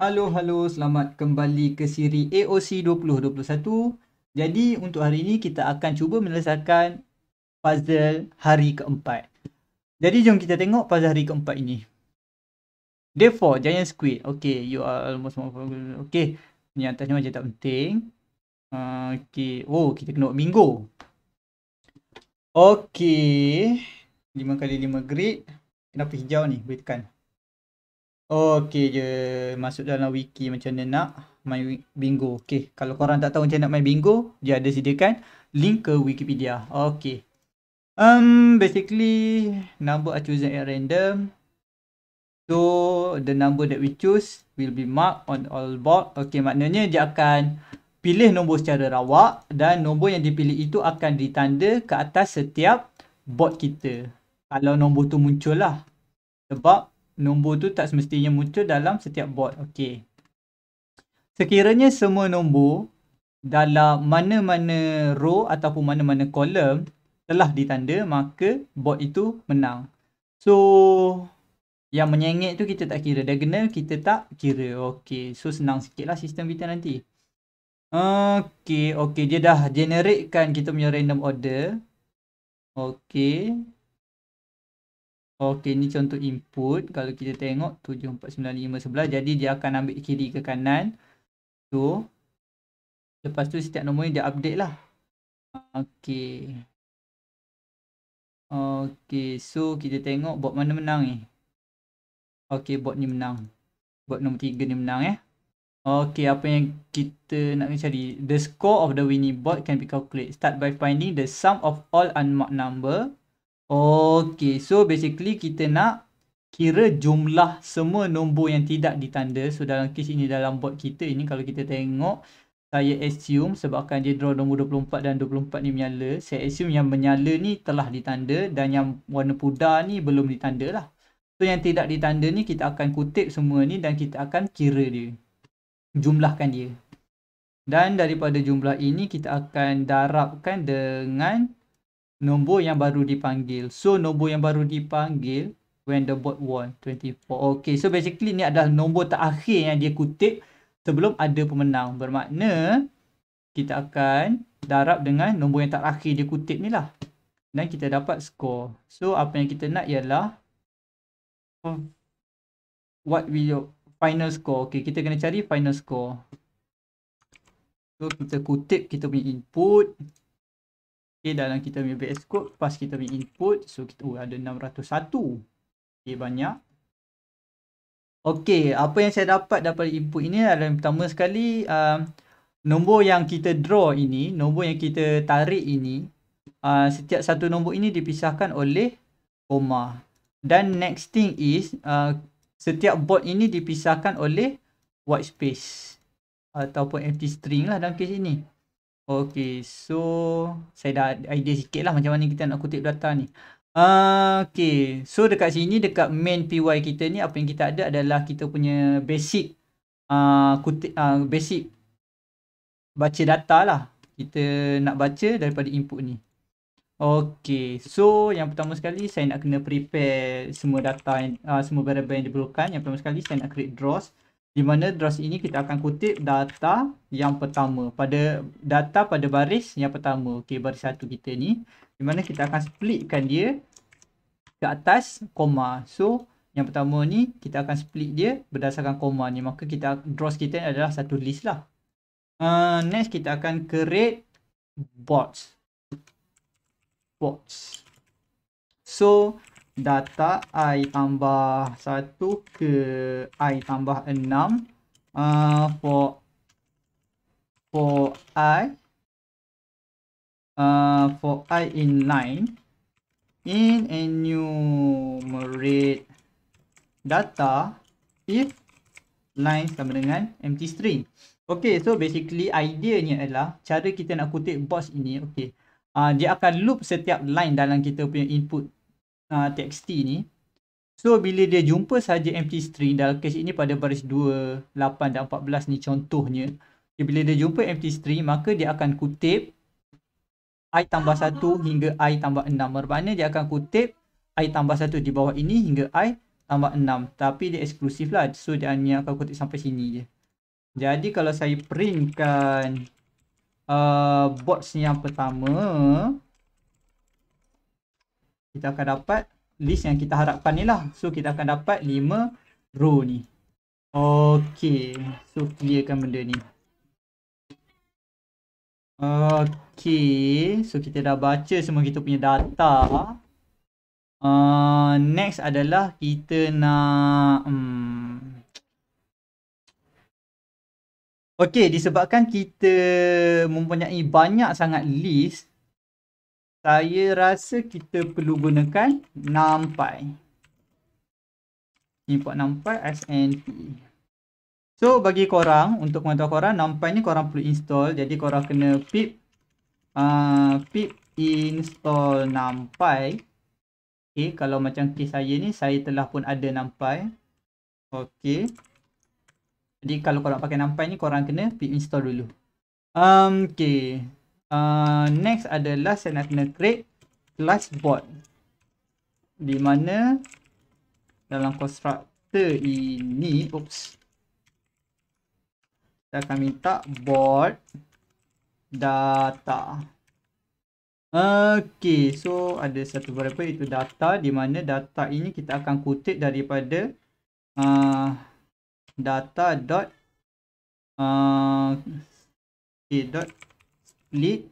Halo, halo. Selamat kembali ke siri AOC 2021. Jadi, untuk hari ini kita akan cuba menyelesaikan puzzle hari keempat. Jadi, jom kita tengok puzzle hari keempat ini. Day giant squid. Okay, you are almost more... Okay, ni atas macam tak penting. Uh, okay, oh, kita kena minggu. Okay, lima kali lima grid. Kenapa hijau ni? Beritakan. Okay. Okay, je masuk dalam wiki macam mana nak main bingo. Okay, kalau korang tak tahu macam nak main bingo, dia ada sediakan link ke Wikipedia. Okay, Um basically number are chosen at random. So the number that we choose will be marked on all board. Okay, maknanya dia akan pilih nombor secara rawak dan nombor yang dipilih itu akan ditanda ke atas setiap board kita. Kalau nombor tu muncullah, lah. Sebab nombor tu tak semestinya muncul dalam setiap bot. Okey. Sekiranya semua nombor dalam mana-mana row ataupun mana-mana kolom telah ditanda maka bot itu menang. So yang menyengit tu kita tak kira. Diagonal kita tak kira. Okey. So senang lah sistem kita nanti. Okey. Okey. Dia dah generatekan kita punya random order. Okey. Okey ni contoh input kalau kita tengok 7 4 9 5 11 jadi dia akan ambil kiri ke kanan tu lepas tu setiap nombor ni dia update lah okey okey so kita tengok bot mana menang ni okey bot ni menang bot nombor 3 ni menang eh okey apa yang kita nak cari the score of the winning bot can be calculated start by finding the sum of all unmarked number Okey, so basically kita nak kira jumlah semua nombor yang tidak ditanda. So dalam kes ini dalam board kita ini kalau kita tengok saya assume sebabkan dia draw nombor 24 dan 24 ni menyala. Saya assume yang menyala ni telah ditanda dan yang warna pudar ni belum ditanda lah. So yang tidak ditanda ni kita akan kutip semua ni dan kita akan kira dia. Jumlahkan dia. Dan daripada jumlah ini kita akan darabkan dengan nombor yang baru dipanggil. So nombor yang baru dipanggil when the bot won 24. Okay so basically ni adalah nombor terakhir yang dia kutip sebelum ada pemenang. Bermakna kita akan darab dengan nombor yang terakhir dia kutip ni lah. Dan kita dapat score. So apa yang kita nak ialah what we final score. Okay kita kena cari final score. So kita kutip kita punya input. Okay, dalam kita punya VS Code, lepas kita punya input, so kita oh, ada 601. Okay, banyak. Okay, apa yang saya dapat daripada input ini adalah yang pertama sekali, um, nombor yang kita draw ini, nombor yang kita tarik ini, uh, setiap satu nombor ini dipisahkan oleh koma. Dan next thing is, uh, setiap board ini dipisahkan oleh white space ataupun empty string lah dalam kes ini. Okay, so saya dah idea sikit lah macam mana kita nak kutip data ni. Uh, ah, okay, so dekat sini, dekat main PY kita ni, apa yang kita ada adalah kita punya basic uh, kutip, uh, basic baca data lah. Kita nak baca daripada input ni. Okay, so yang pertama sekali saya nak kena prepare semua data, yang, uh, semua variable yang diperlukan. Yang pertama sekali saya nak create draws di mana draws ini kita akan kutip data yang pertama pada data pada baris yang pertama okey baris satu kita ni di mana kita akan splitkan dia ke atas koma so yang pertama ni kita akan split dia berdasarkan koma ni maka kita draws kita ni adalah satu list lah uh, next kita akan create bots bots so data i tambah 1 ke i tambah 6 uh, for for i uh, for i in line in enumerate data if line sama dengan empty string Okay, so basically ideanya adalah cara kita nak kutip box ini, okay. Uh, dia akan loop setiap line dalam kita punya input uh, txt ni so bila dia jumpa saja empty string dalam kes ini pada baris 2 8 dan 14 ni contohnya okay, bila dia jumpa empty string maka dia akan kutip i tambah 1 hingga i tambah 6 bermakna dia akan kutip i tambah 1 di bawah ini hingga i tambah 6 tapi dia eksklusif lah so dia hanya akan kutip sampai sini je jadi kalau saya printkan uh, box yang pertama kita akan dapat list yang kita harapkan ni lah. So kita akan dapat 5 row ni. Okay. So clearkan benda ni. Okay. So kita dah baca semua kita punya data. Uh, next adalah kita nak... Hmm. Okay. Disebabkan kita mempunyai banyak sangat list saya rasa kita perlu gunakan NumPy. Import NumPy SNP. So bagi korang, untuk pengetahuan korang, NumPy ni korang perlu install. Jadi korang kena pip uh, pip install NumPy. Okay, kalau macam kes saya ni, saya telah pun ada NumPy. Okay. Jadi kalau korang pakai NumPy ni, korang kena pip install dulu. Um, okay. Uh, next adalah saya nak kena create class board di mana dalam constructor ini oops kita akan minta board data Okay, so ada satu variable itu data di mana data ini kita akan kutip daripada uh, data dot uh, okay, dot lead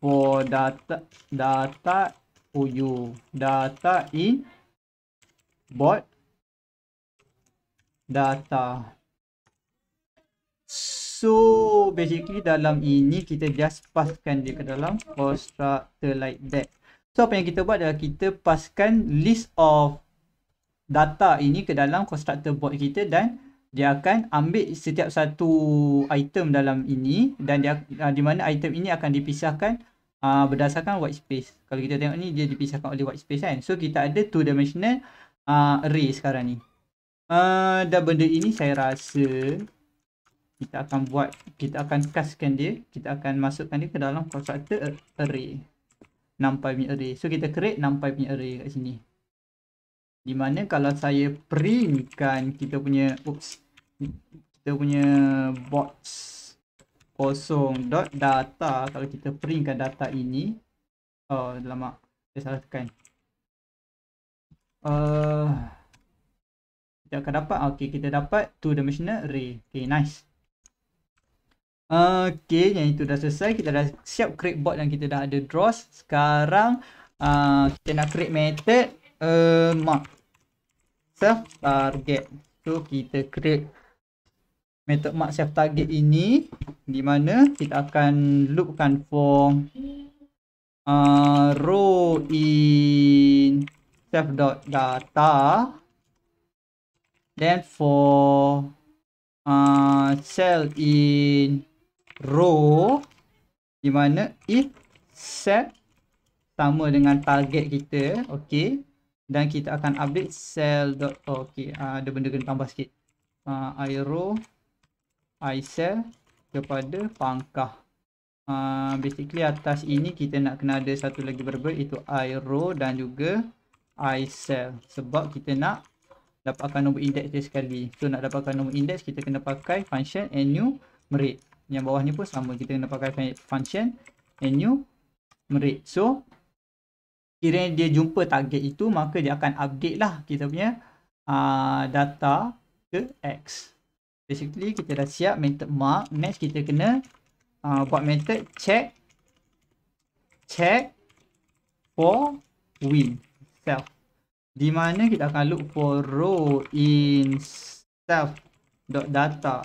for data data for data in bot data so basically dalam ini kita just paskan dia ke dalam constructor like that so apa yang kita buat adalah kita paskan list of data ini ke dalam constructor bot kita dan dia akan ambil setiap satu item dalam ini dan dia uh, di mana item ini akan dipisahkan uh, berdasarkan white space. Kalau kita tengok ni dia dipisahkan oleh white space kan. So kita ada two dimensional uh, ah, array sekarang ni. Uh, dan benda ini saya rasa kita akan buat kita akan castkan dia, kita akan masukkan dia ke dalam constructor array. Numpy array. So kita create numpy array kat sini di mana kalau saya printkan kita punya oops kita punya box kosong dot data kalau kita printkan data ini oh lama saya salah tekan uh, eh, kita akan dapat okey kita dapat two dimensional array okey nice Okey, yang itu dah selesai. Kita dah siap create bot dan kita dah ada draws. Sekarang uh, kita nak create method uh, mark self target so kita create method mark self target ini di mana kita akan loopkan for uh, row in self dot data then for uh, cell in row di mana if set sama dengan target kita Okay dan kita akan update cell.ok okay, uh, ada benda kena tambah sikit uh, ah, arrow icell kepada pangkah uh, basically atas ini kita nak kena ada satu lagi variable itu arrow dan juga icell sebab kita nak dapatkan nombor index dia sekali so nak dapatkan nombor index kita kena pakai function enumerate yang bawah ni pun sama kita kena pakai function enumerate so kira dia jumpa target itu maka dia akan update lah kita punya uh, data ke X basically kita dah siap method mark next kita kena uh, buat method check check for win self di mana kita akan look for row in self dot data.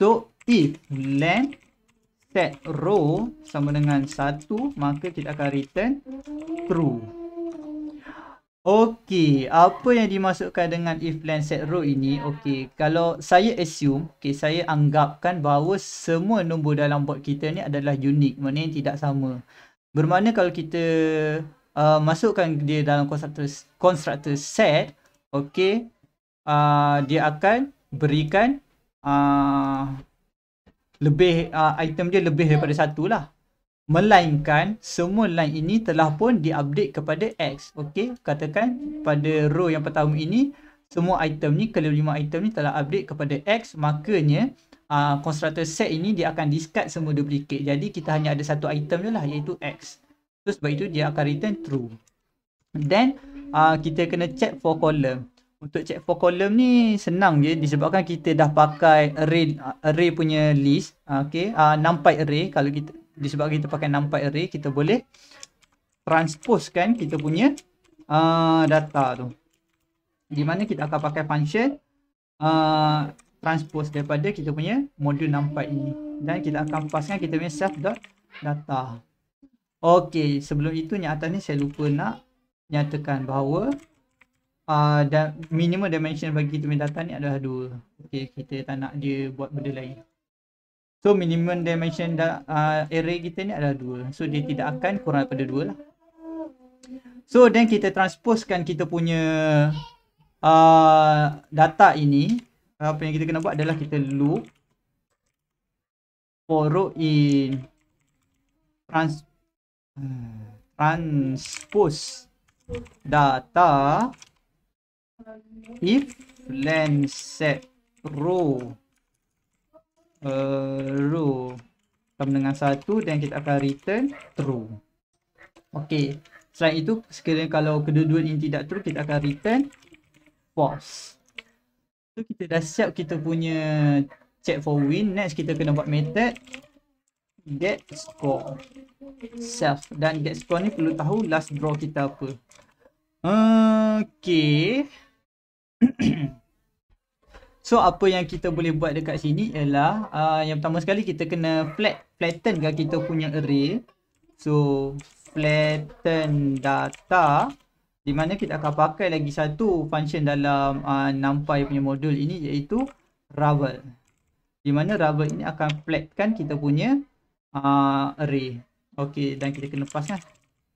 so if length Set row sama dengan 1 maka kita akan return true Okey, apa yang dimasukkan dengan if len set row ini? Okey, kalau saya assume, okey saya anggapkan bahawa semua nombor dalam board kita ni adalah unik, maknanya tidak sama. Bermakna kalau kita uh, masukkan dia dalam constructor constructor set, okey, uh, dia akan berikan uh, lebih uh, item dia lebih daripada satu lah melainkan semua line ini telah pun diupdate kepada X okey katakan pada row yang pertama ini semua item ni kalau lima item ni telah update kepada X makanya uh, constructor set ini dia akan discard semua duplicate jadi kita hanya ada satu item je lah iaitu X so sebab itu dia akan return true then uh, kita kena check for column untuk check for column ni senang je disebabkan kita dah pakai array array punya list okey uh, ah, numpy array kalau kita disebabkan kita pakai numpy array kita boleh transpose kan kita punya uh, data tu di mana kita akan pakai function uh, transpose daripada kita punya modul numpy ini dan kita akan paskan kita punya data. okey sebelum itu yang atas ni saya lupa nak nyatakan bahawa uh, minimum dimension bagi kita punya data ni adalah dua. okay, kita tak nak dia buat benda lain so minimum dimension da, uh, array kita ni adalah dua. so dia tidak akan kurang daripada dua lah so then kita transposekan kita punya uh, data ini apa yang kita kena buat adalah kita loop for row in trans transpose data if len set row uh, row sama dengan satu, dan kita akan return true Okey, selain itu sekiranya kalau kedua-dua ini tidak true kita akan return false so kita dah siap kita punya check for win next kita kena buat method get score self dan get score ni perlu tahu last draw kita apa okey so apa yang kita boleh buat dekat sini ialah uh, yang pertama sekali kita kena flat flatten kan kita punya array so flatten data di mana kita akan pakai lagi satu function dalam uh, numpy punya modul ini iaitu ravel di mana ravel ini akan flatkan kita punya uh, array okey dan kita kena paskan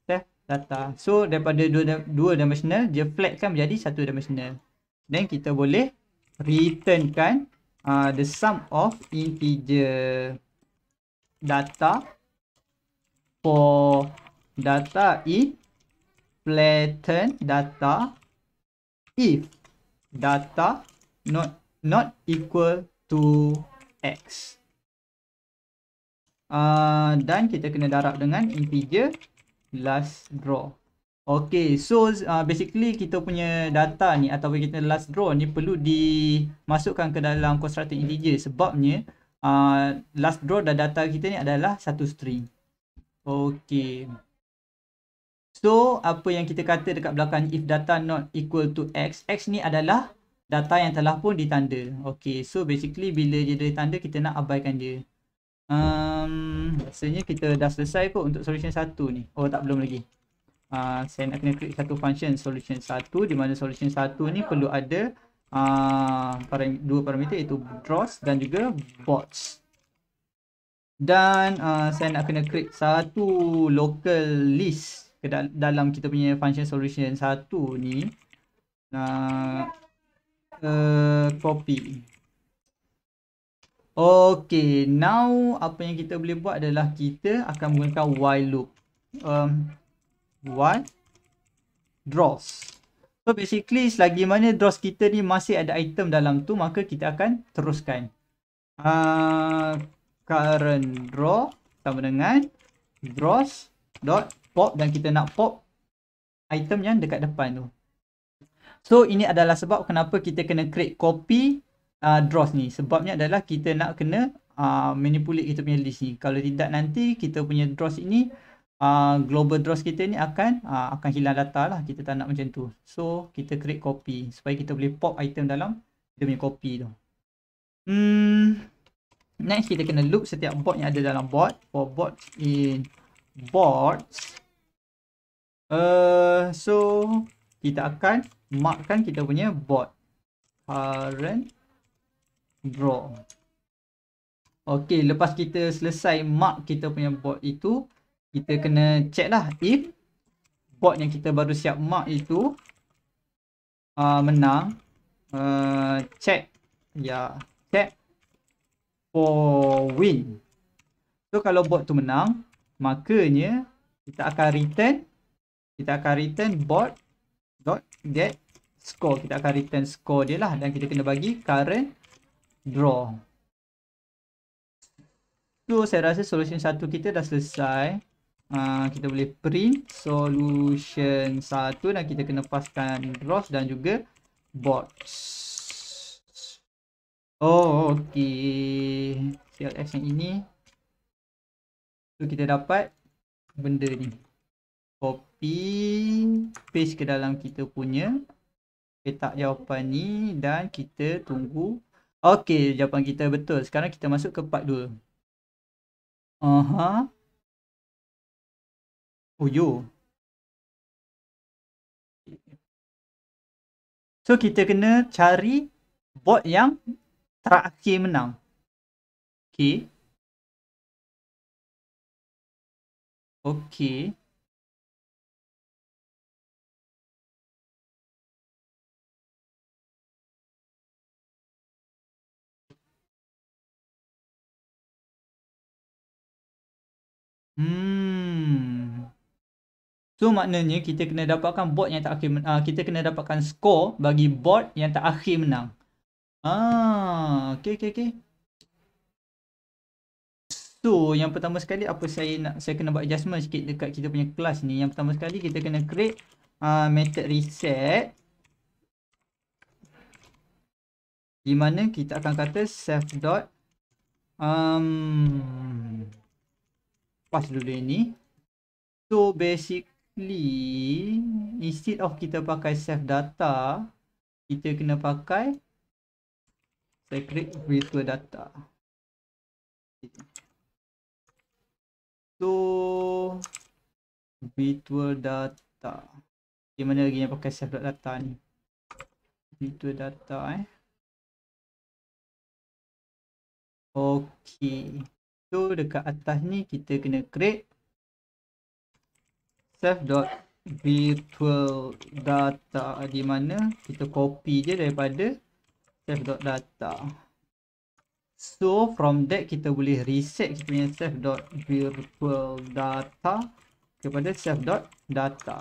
eh, data so daripada dua dua dimensional dia flatkan menjadi satu dimensional Then kita boleh returnkan uh, the sum of integer data for data in flatten data if data not not equal to x. Uh, dan kita kena darab dengan integer last draw. Okay, so uh, basically kita punya data ni atau kita last draw ni perlu dimasukkan ke dalam constructed integer sebabnya uh, last draw dan data kita ni adalah satu string. Okay. So, apa yang kita kata dekat belakang if data not equal to x, x ni adalah data yang telah pun ditanda. Okay, so basically bila dia ditanda kita nak abaikan dia. Um, rasanya kita dah selesai kot untuk solution satu ni. Oh tak, belum lagi uh, saya nak kena create satu function solution satu di mana solution satu ni perlu ada uh, param dua parameter iaitu draws dan juga bots dan uh, saya nak kena create satu local list ke dal dalam kita punya function solution satu ni nak uh, uh, eh, copy Okay, now apa yang kita boleh buat adalah kita akan menggunakan while loop. Um, one draws. So basically selagi mana draws kita ni masih ada item dalam tu maka kita akan teruskan. Uh, current draw sama dengan draws dot pop dan kita nak pop item yang dekat depan tu. So ini adalah sebab kenapa kita kena create copy uh, draws ni. Sebabnya adalah kita nak kena uh, manipulate kita punya list ni. Kalau tidak nanti kita punya draws ini uh, global draws kita ni akan uh, akan hilang data lah kita tak nak macam tu so kita create copy supaya kita boleh pop item dalam kita punya copy tu hmm next kita kena loop setiap bot yang ada dalam bot for bot in bots uh, eh, so kita akan markkan kita punya bot current draw Okey, lepas kita selesai mark kita punya bot itu, kita kena check lah if bot yang kita baru siap mark itu uh, menang uh, check ya yeah, check for win so kalau bot tu menang makanya kita akan return kita akan return bot dot get score kita akan return score dia lah dan kita kena bagi current draw tu so, saya rasa solution satu kita dah selesai uh, kita boleh print solution 1 dan kita kena paskan ROS dan juga bots. Oh, okey. CLS yang ini. So, kita dapat benda ni. Copy, paste ke dalam kita punya petak jawapan ni dan kita tunggu. Okey, jawapan kita betul. Sekarang kita masuk ke part 2. Aha. Uh-huh huyu. So kita kena cari bot yang terakhir menang. Okay. Okay. Hmm. So maknanya kita kena dapatkan bot yang terakhir menang. Uh, kita kena dapatkan score bagi bot yang tak akhir menang. Ah, okay, okay, okay. So yang pertama sekali apa saya nak saya kena buat adjustment sikit dekat kita punya kelas ni. Yang pertama sekali kita kena create uh, method reset di mana kita akan kata self dot um pas dulu ini. So basic basically instead of kita pakai save data kita kena pakai secret virtual data so virtual data di mana lagi yang pakai save data ni virtual data eh okey so dekat atas ni kita kena create dot virtual data di mana kita copy je daripada dot data. so from that kita boleh reset kita punya data kepada save.data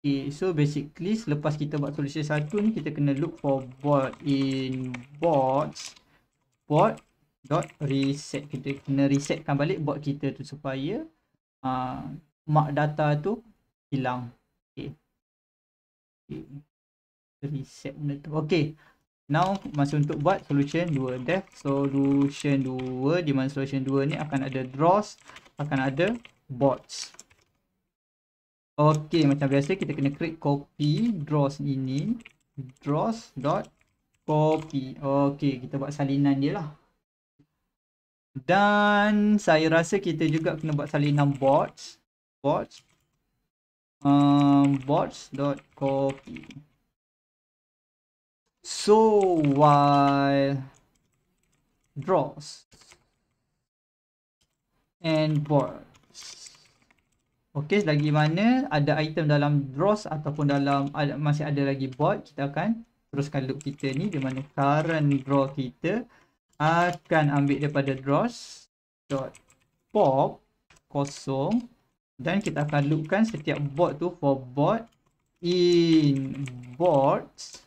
Okay, so basically selepas kita buat solution satu, ni kita kena look for bot in bots bot dot reset kita kena resetkan balik bot kita tu supaya uh, ah, mark data tu hilang okey okay. reset benda tu okey now masa untuk buat solution 2 dev solution 2 di mana solution 2 ni akan ada draws akan ada bots okey macam biasa kita kena create copy draws ini draws dot copy okey kita buat salinan dia lah dan saya rasa kita juga kena buat salinan bots. Bots. Um, uh, bots.copy. So while draws and bots. Okey, lagi mana ada item dalam draws ataupun dalam masih ada lagi bot, kita akan teruskan loop kita ni di mana current draw kita akan ambil daripada dot pop kosong dan kita akan loopkan setiap board tu for board in boards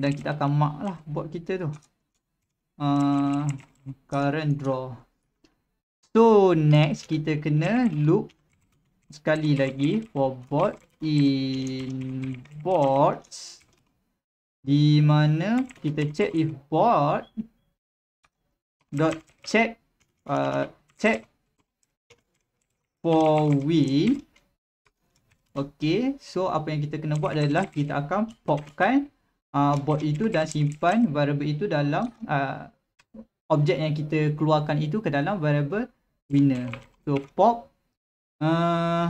dan kita akan mark lah board kita tu uh, current draw so next kita kena loop sekali lagi for board in boards di mana kita check if bot dot check uh, check for win Okay, so apa yang kita kena buat adalah kita akan popkan uh, bot itu dan simpan variable itu dalam uh, objek yang kita keluarkan itu ke dalam variable winner. So pop uh,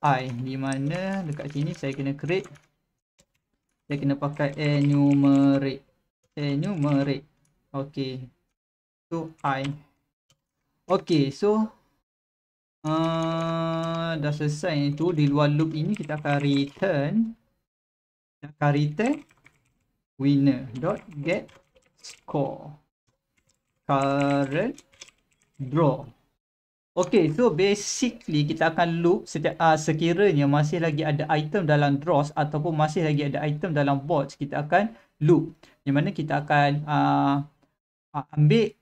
i di mana dekat sini saya kena create saya kena pakai enumerate Enumerate Okay So I Okay so uh, Dah selesai yang tu Di luar loop ini kita akan return Kita akan return Winner dot get score Current Draw Okay, so basically kita akan loop setiap uh, sekiranya masih lagi ada item dalam draws ataupun masih lagi ada item dalam box, kita akan loop. Di mana kita akan uh, ambil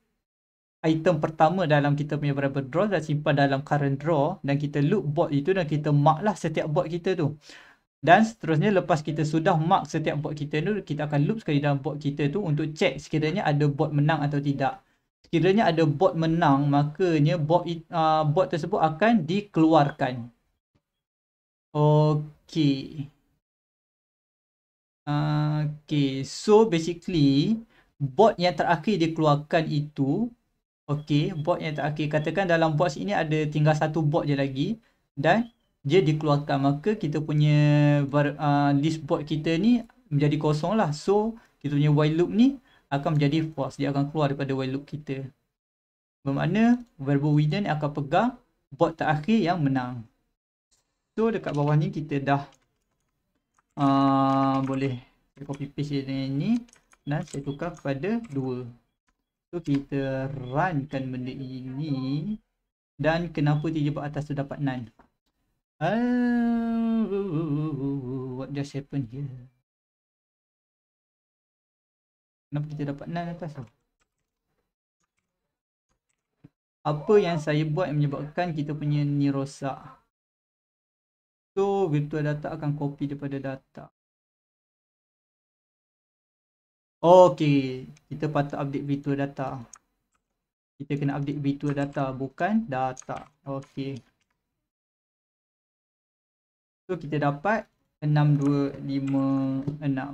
item pertama dalam kita punya variable draw dan simpan dalam current draw dan kita loop bot itu dan kita mark lah setiap bot kita tu. Dan seterusnya lepas kita sudah mark setiap bot kita tu, kita akan loop sekali dalam bot kita tu untuk check sekiranya ada bot menang atau tidak sekiranya ada bot menang makanya bot uh, bot tersebut akan dikeluarkan Okay, uh, okey so basically bot yang terakhir dikeluarkan itu okay, bot yang terakhir katakan dalam box ini ada tinggal satu bot je lagi dan dia dikeluarkan maka kita punya uh, list bot kita ni menjadi kosong lah so kita punya while loop ni akan menjadi false dia akan keluar daripada while loop kita bermakna verb winner akan pegang bot terakhir yang menang so dekat bawah ni kita dah uh, boleh copy paste dia ni dan saya tukar kepada 2 so kita runkan benda ini dan kenapa dia buat atas tu dapat none ah, uh, uh, uh, uh, what just happened here Kenapa kita dapat 9 atas tu? Apa yang saya buat yang menyebabkan kita punya ni rosak? So, virtual data akan copy daripada data. Okay, kita patut update virtual data. Kita kena update virtual data, bukan data. Okay. So, kita dapat 6256. Haa...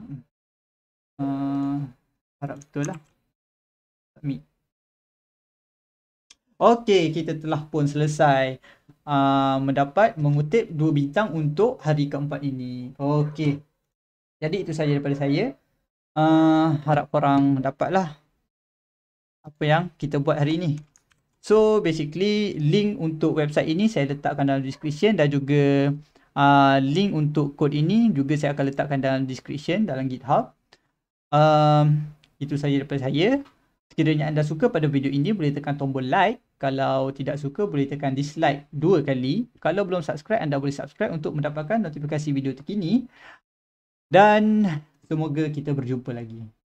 Uh, Harap betul lah. Submit. Okey, kita telah pun selesai uh, mendapat mengutip dua bintang untuk hari keempat ini. Okey. Jadi itu saja daripada saya. Uh, harap korang dapatlah apa yang kita buat hari ini. So basically link untuk website ini saya letakkan dalam description dan juga uh, link untuk kod ini juga saya akan letakkan dalam description dalam GitHub. Um, itu sahaja daripada saya. Sekiranya anda suka pada video ini, boleh tekan tombol like. Kalau tidak suka, boleh tekan dislike dua kali. Kalau belum subscribe, anda boleh subscribe untuk mendapatkan notifikasi video terkini. Dan semoga kita berjumpa lagi.